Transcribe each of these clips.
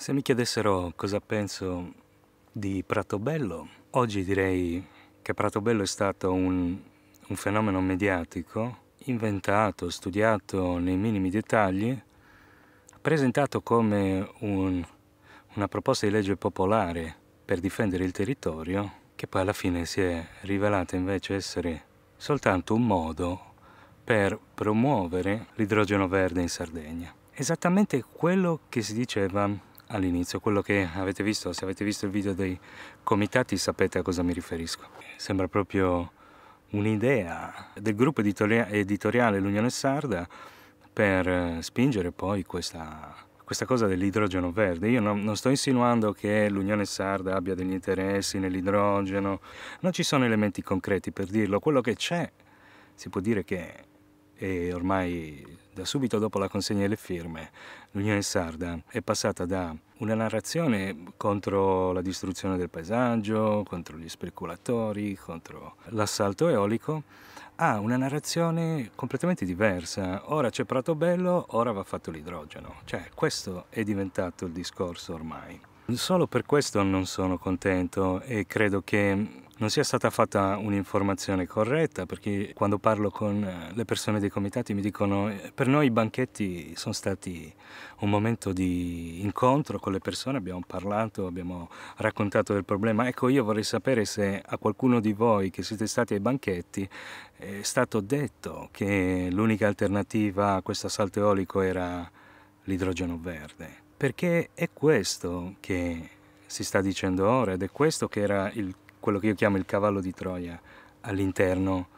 Se mi chiedessero cosa penso di Pratobello, oggi direi che Pratobello è stato un, un fenomeno mediatico inventato, studiato nei minimi dettagli, presentato come un, una proposta di legge popolare per difendere il territorio, che poi alla fine si è rivelata invece essere soltanto un modo per promuovere l'idrogeno verde in Sardegna. Esattamente quello che si diceva all'inizio. Quello che avete visto, se avete visto il video dei comitati sapete a cosa mi riferisco. Sembra proprio un'idea del gruppo editoriale L'Unione Sarda per eh, spingere poi questa, questa cosa dell'idrogeno verde. Io non, non sto insinuando che l'Unione Sarda abbia degli interessi nell'idrogeno, non ci sono elementi concreti per dirlo. Quello che c'è si può dire che è ormai da subito dopo la consegna delle firme, l'Unione Sarda è passata da una narrazione contro la distruzione del paesaggio, contro gli speculatori, contro l'assalto eolico, a una narrazione completamente diversa. Ora c'è Prato Bello, ora va fatto l'idrogeno. Cioè, questo è diventato il discorso ormai. Solo per questo non sono contento e credo che non sia stata fatta un'informazione corretta, perché quando parlo con eh, le persone dei comitati mi dicono eh, per noi i banchetti sono stati un momento di incontro con le persone, abbiamo parlato, abbiamo raccontato del problema. Ecco, io vorrei sapere se a qualcuno di voi che siete stati ai banchetti eh, è stato detto che l'unica alternativa a questo assalto eolico era l'idrogeno verde, perché è questo che si sta dicendo ora ed è questo che era il quello che io chiamo il cavallo di Troia all'interno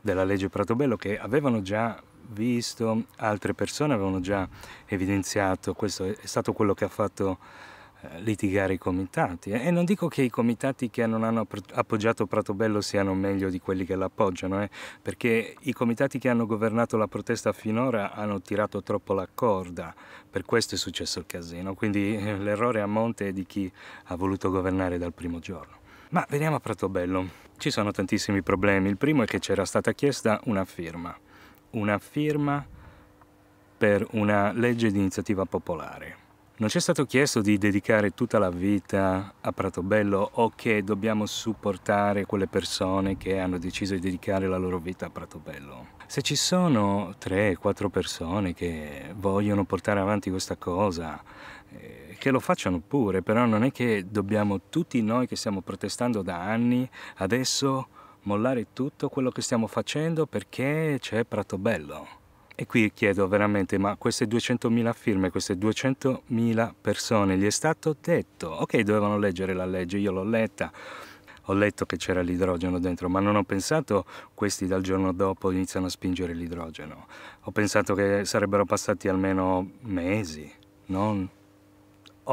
della legge Pratobello che avevano già visto, altre persone avevano già evidenziato, questo è stato quello che ha fatto eh, litigare i comitati e non dico che i comitati che non hanno appoggiato Pratobello siano meglio di quelli che l'appoggiano eh? perché i comitati che hanno governato la protesta finora hanno tirato troppo la corda per questo è successo il casino quindi eh, l'errore a monte è di chi ha voluto governare dal primo giorno ma veniamo a Pratobello. Ci sono tantissimi problemi. Il primo è che c'era stata chiesta una firma. Una firma per una legge di iniziativa popolare. Non ci è stato chiesto di dedicare tutta la vita a Pratobello o che dobbiamo supportare quelle persone che hanno deciso di dedicare la loro vita a Pratobello. Se ci sono 3-4 persone che vogliono portare avanti questa cosa, eh, che lo facciano pure, però non è che dobbiamo tutti noi che stiamo protestando da anni adesso mollare tutto quello che stiamo facendo perché c'è Prato Bello. E qui chiedo veramente, ma queste 200.000 firme, queste 200.000 persone, gli è stato detto, ok, dovevano leggere la legge, io l'ho letta, ho letto che c'era l'idrogeno dentro, ma non ho pensato questi dal giorno dopo iniziano a spingere l'idrogeno. Ho pensato che sarebbero passati almeno mesi, non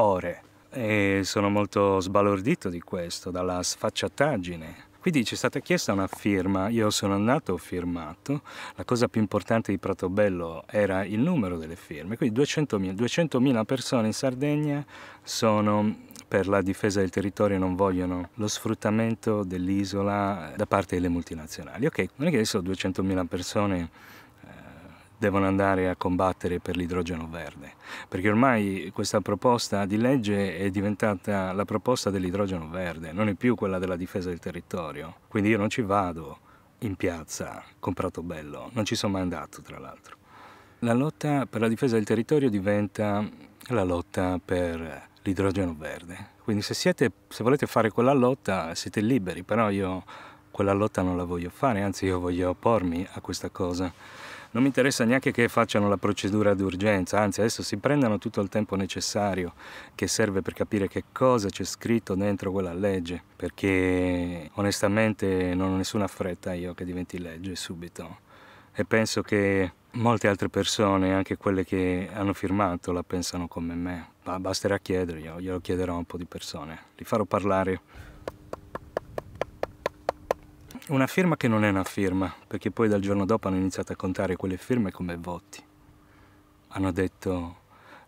ore e sono molto sbalordito di questo, dalla sfacciataggine. Quindi ci è stata chiesta una firma, io sono andato, ho firmato, la cosa più importante di Pratobello era il numero delle firme, quindi 200.000, 200 persone in Sardegna sono per la difesa del territorio non vogliono lo sfruttamento dell'isola da parte delle multinazionali. Ok, non è che adesso 200.000 persone devono andare a combattere per l'idrogeno verde, perché ormai questa proposta di legge è diventata la proposta dell'idrogeno verde, non è più quella della difesa del territorio. Quindi io non ci vado in piazza comprato bello, non ci sono mai andato tra l'altro. La lotta per la difesa del territorio diventa la lotta per l'idrogeno verde. Quindi se, siete, se volete fare quella lotta siete liberi, però io quella lotta non la voglio fare, anzi io voglio oppormi a questa cosa non mi interessa neanche che facciano la procedura d'urgenza, anzi adesso si prendano tutto il tempo necessario che serve per capire che cosa c'è scritto dentro quella legge, perché onestamente non ho nessuna fretta io che diventi legge subito e penso che molte altre persone, anche quelle che hanno firmato, la pensano come me. Ma basterà chiederglielo, glielo chiederò a un po' di persone, li farò parlare. Una firma che non è una firma, perché poi dal giorno dopo hanno iniziato a contare quelle firme come voti. Hanno detto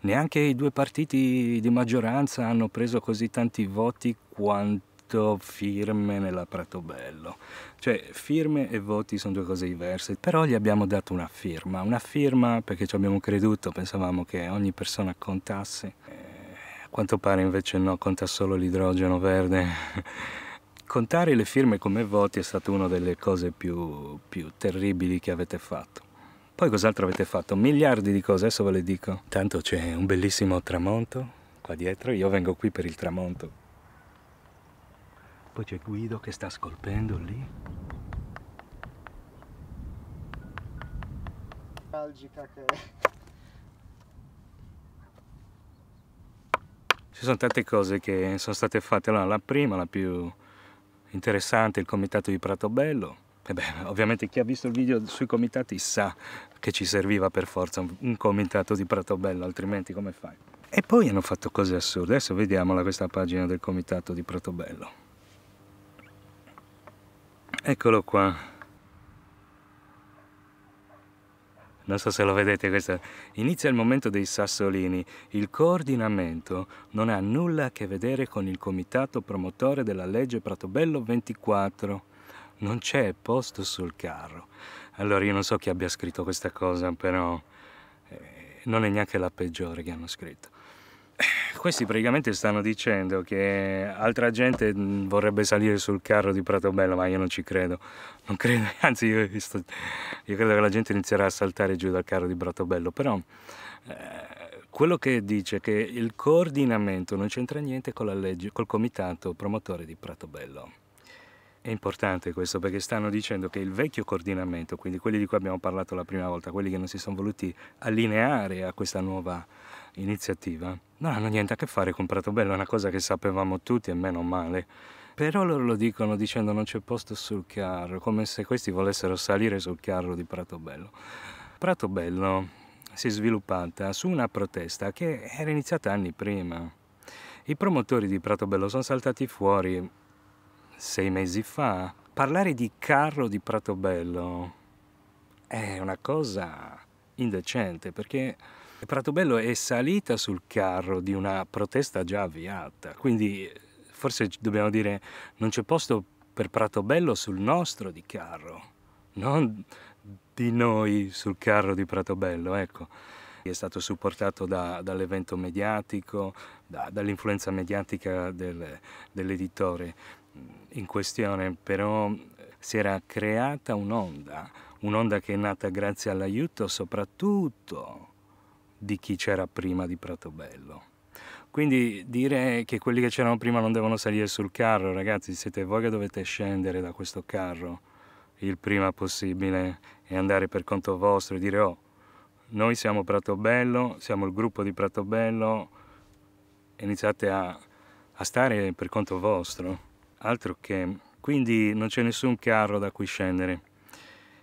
neanche i due partiti di maggioranza hanno preso così tanti voti quanto firme nella Pratobello. Cioè firme e voti sono due cose diverse, però gli abbiamo dato una firma, una firma perché ci abbiamo creduto, pensavamo che ogni persona contasse. Eh, a quanto pare invece no, conta solo l'idrogeno verde. contare le firme come voti è stata una delle cose più, più terribili che avete fatto. Poi cos'altro avete fatto? Miliardi di cose, adesso ve le dico. Tanto c'è un bellissimo tramonto qua dietro, io vengo qui per il tramonto. Poi c'è Guido che sta scolpendo lì. Nostalgica che... Ci sono tante cose che sono state fatte, allora la prima, la più Interessante il comitato di Pratobello. E beh, ovviamente chi ha visto il video sui comitati sa che ci serviva per forza un comitato di Pratobello, altrimenti come fai? E poi hanno fatto cose assurde. Adesso vediamola questa pagina del comitato di Pratobello. Eccolo qua. non so se lo vedete questo, inizia il momento dei sassolini, il coordinamento non ha nulla a che vedere con il comitato promotore della legge Pratobello 24, non c'è posto sul carro. Allora io non so chi abbia scritto questa cosa, però eh, non è neanche la peggiore che hanno scritto questi praticamente stanno dicendo che altra gente mm, vorrebbe salire sul carro di Pratobello, ma io non ci credo. Non credo, anzi io, sto, io credo che la gente inizierà a saltare giù dal carro di Pratobello, però eh, quello che dice è che il coordinamento non c'entra niente con la legge, col comitato promotore di Pratobello. È importante questo perché stanno dicendo che il vecchio coordinamento, quindi quelli di cui abbiamo parlato la prima volta, quelli che non si sono voluti allineare a questa nuova iniziativa non hanno niente a che fare con Prato Bello, è una cosa che sapevamo tutti e meno male. Però loro lo dicono dicendo non c'è posto sul carro, come se questi volessero salire sul carro di Prato Bello. Prato Bello si è sviluppata su una protesta che era iniziata anni prima. I promotori di Prato Bello sono saltati fuori sei mesi fa. Parlare di carro di Prato Bello è una cosa indecente perché Pratobello è salita sul carro di una protesta già avviata, quindi eh, forse dobbiamo dire non c'è posto per Pratobello sul nostro di carro, non di noi sul carro di Pratobello, ecco. È stato supportato da, dall'evento mediatico, da, dall'influenza mediatica del, dell'editore in questione, però si era creata un'onda, un'onda che è nata grazie all'aiuto soprattutto di chi c'era prima di Pratobello. Quindi dire che quelli che c'erano prima non devono salire sul carro, ragazzi, siete voi che dovete scendere da questo carro il prima possibile e andare per conto vostro e dire oh, noi siamo Pratobello, siamo il gruppo di Pratobello, iniziate a, a stare per conto vostro, altro che... Quindi non c'è nessun carro da cui scendere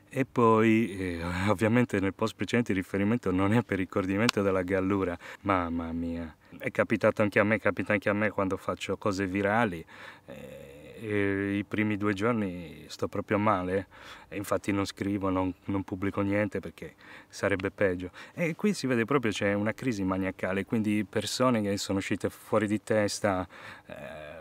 e poi eh, ovviamente nel post precedente il riferimento non è per il coordinamento della gallura mamma mia è capitato anche a me capita anche a me quando faccio cose virali eh, i primi due giorni sto proprio male infatti non scrivo, non, non pubblico niente perché sarebbe peggio. E qui si vede proprio c'è una crisi maniacale, quindi persone che sono uscite fuori di testa eh,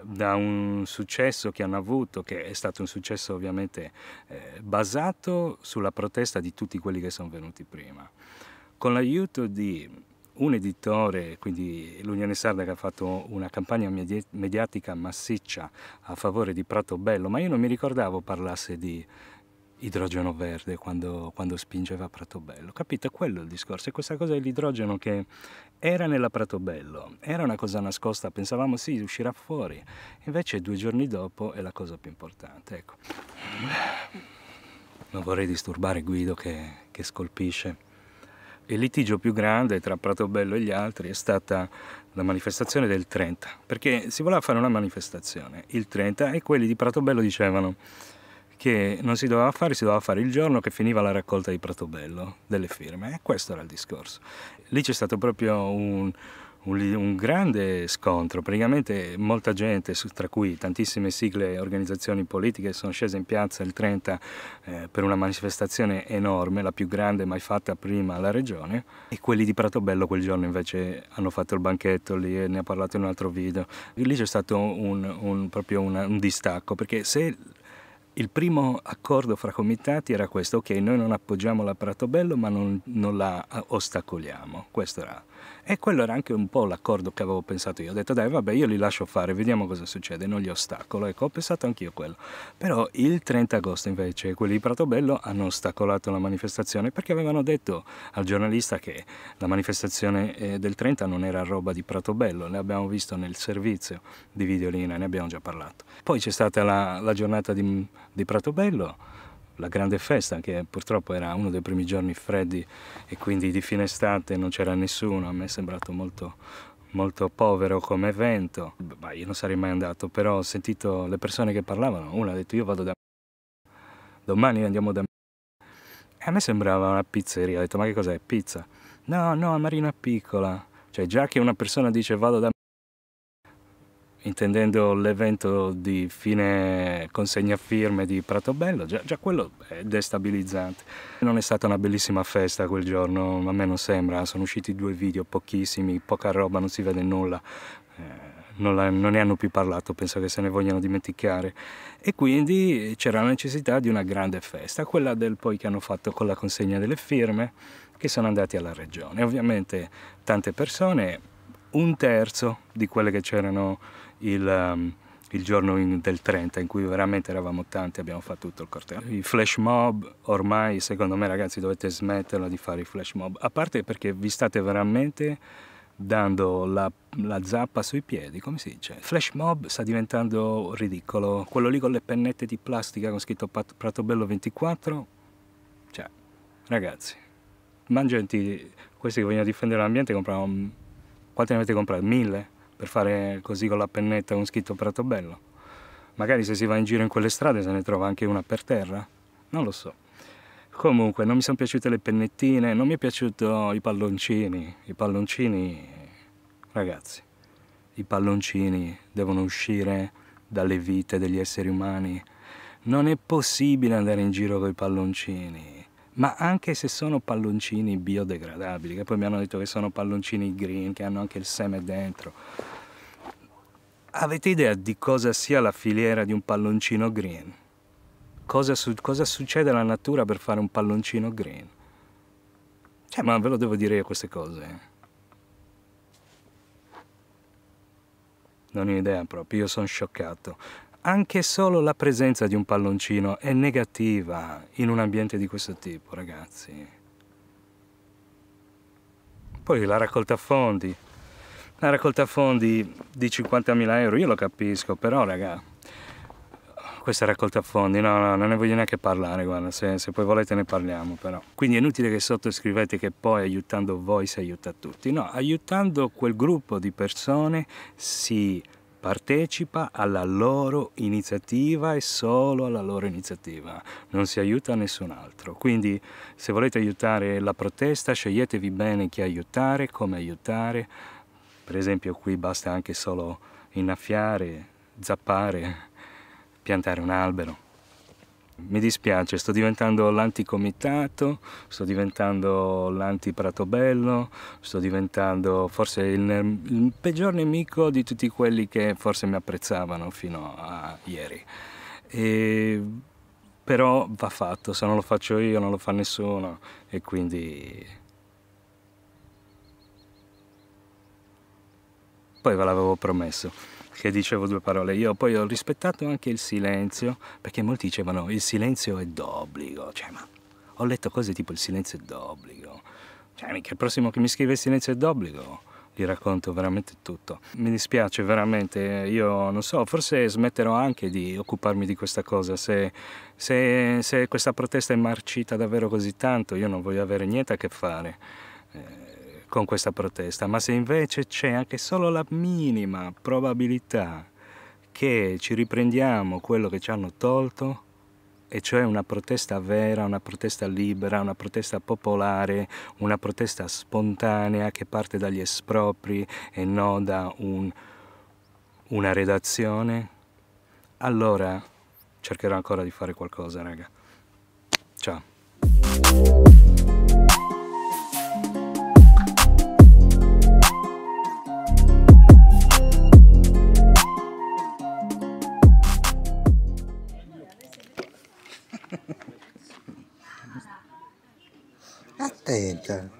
da un successo che hanno avuto, che è stato un successo ovviamente eh, basato sulla protesta di tutti quelli che sono venuti prima. Con l'aiuto di un editore, quindi l'Unione Sarda che ha fatto una campagna mediatica massiccia a favore di Prato Bello, ma io non mi ricordavo parlasse di idrogeno verde quando, quando spingeva Pratobello. Capite? Quello è il discorso. E questa cosa dell'idrogeno che era nella Prato Bello, era una cosa nascosta, pensavamo sì, uscirà fuori. Invece due giorni dopo è la cosa più importante. Ecco. Non vorrei disturbare Guido che, che scolpisce il litigio più grande tra Pratobello e gli altri è stata la manifestazione del 30, perché si voleva fare una manifestazione il 30 e quelli di Pratobello dicevano che non si doveva fare, si doveva fare il giorno che finiva la raccolta di Pratobello delle firme. E questo era il discorso. Lì c'è stato proprio un, un, un grande scontro, praticamente molta gente, tra cui tantissime sigle e organizzazioni politiche, sono scese in piazza il 30 eh, per una manifestazione enorme, la più grande mai fatta prima alla regione, e quelli di Pratobello quel giorno invece hanno fatto il banchetto lì e ne ha parlato in un altro video. Lì c'è stato un, un, proprio una, un distacco, perché se il primo accordo fra comitati era questo, ok, noi non appoggiamo l'apparato bello ma non, non la eh, ostacoliamo, questo era. E quello era anche un po' l'accordo che avevo pensato io, ho detto dai vabbè io li lascio fare, vediamo cosa succede, non li ostacolo, ecco ho pensato anch'io quello. Però il 30 agosto invece quelli di Pratobello hanno ostacolato la manifestazione perché avevano detto al giornalista che la manifestazione eh, del 30 non era roba di Pratobello, ne abbiamo visto nel servizio di Videolina, ne abbiamo già parlato. Poi c'è stata la, la giornata di di Pratobello, la grande festa che purtroppo era uno dei primi giorni freddi e quindi di fine estate non c'era nessuno, a me è sembrato molto, molto povero come evento, Beh, io non sarei mai andato, però ho sentito le persone che parlavano, una ha detto io vado da domani andiamo da e a me sembrava una pizzeria, ho detto ma che cos'è, pizza? No, no, a Marina Piccola, cioè già che una persona dice vado da me, intendendo l'evento di fine consegna firme di Pratobello, già, già quello è destabilizzante. Non è stata una bellissima festa quel giorno, a me non sembra, sono usciti due video pochissimi, poca roba, non si vede nulla. Eh, non, la, non, ne hanno più parlato, penso che se ne vogliano dimenticare. E quindi c'era la necessità di una grande festa, quella del poi che hanno fatto con la consegna delle firme, che sono andati alla regione. Ovviamente tante persone, un terzo di quelle che c'erano il, um, il giorno in, del 30 in cui veramente eravamo tanti e abbiamo fatto tutto il corteo. I flash mob ormai secondo me ragazzi dovete smetterla di fare i flash mob, a parte perché vi state veramente dando la, la, zappa sui piedi, come si dice? Flash mob sta diventando ridicolo, quello lì con le pennette di plastica con scritto Pat, Pratobello 24, cioè ragazzi, mangenti, questi che vogliono difendere l'ambiente comprano, quanti ne avete comprati? Mille? per fare così con la pennetta un scritto Pratobello. Magari se si va in giro in quelle strade se ne trova anche una per terra, non lo so. Comunque non mi sono piaciute le pennettine, non mi è piaciuto i palloncini, i palloncini, ragazzi, i palloncini devono uscire dalle vite degli esseri umani. Non è possibile andare in giro con i palloncini ma anche se sono palloncini biodegradabili, che poi mi hanno detto che sono palloncini green, che hanno anche il seme dentro. Avete idea di cosa sia la filiera di un palloncino green? Cosa, su cosa succede alla natura per fare un palloncino green? Cioè, ma ve lo devo dire io queste cose. Eh. Non ho idea proprio, io sono scioccato anche solo la presenza di un palloncino è negativa in un ambiente di questo tipo, ragazzi. Poi la raccolta fondi. La raccolta fondi di 50.000 euro, io lo capisco, però, raga, questa raccolta fondi, no, no, non ne voglio neanche parlare, guarda, se, se, poi volete ne parliamo però. Quindi è inutile che sottoscrivete che poi aiutando voi si aiuta tutti, no, aiutando quel gruppo di persone si partecipa alla loro iniziativa e solo alla loro iniziativa, non si aiuta nessun altro. Quindi se volete aiutare la protesta sceglietevi bene chi aiutare, come aiutare, per esempio qui basta anche solo innaffiare, zappare, piantare un albero. Mi dispiace, sto diventando l'anticomitato, sto diventando l'anti-Pratobello, sto diventando forse il, il, peggior nemico di tutti quelli che forse mi apprezzavano fino a ieri. E, però va fatto, se non lo faccio io non lo fa nessuno e quindi... Poi ve l'avevo promesso che dicevo due parole. Io poi ho rispettato anche il silenzio, perché molti dicevano il silenzio è d'obbligo, cioè ma ho letto cose tipo il silenzio è d'obbligo, cioè mica il prossimo che mi scrive il silenzio è d'obbligo gli racconto veramente tutto. Mi dispiace veramente, io non so, forse smetterò anche di occuparmi di questa cosa, se, se, se questa protesta è marcita davvero così tanto, io non voglio avere niente a che fare. Eh, con questa protesta, ma se invece c'è anche solo la minima probabilità che ci riprendiamo quello che ci hanno tolto, e cioè una protesta vera, una protesta libera, una protesta popolare, una protesta spontanea che parte dagli espropri e non da un, una redazione, allora cercherò ancora di fare qualcosa, raga. Ciao. 对的。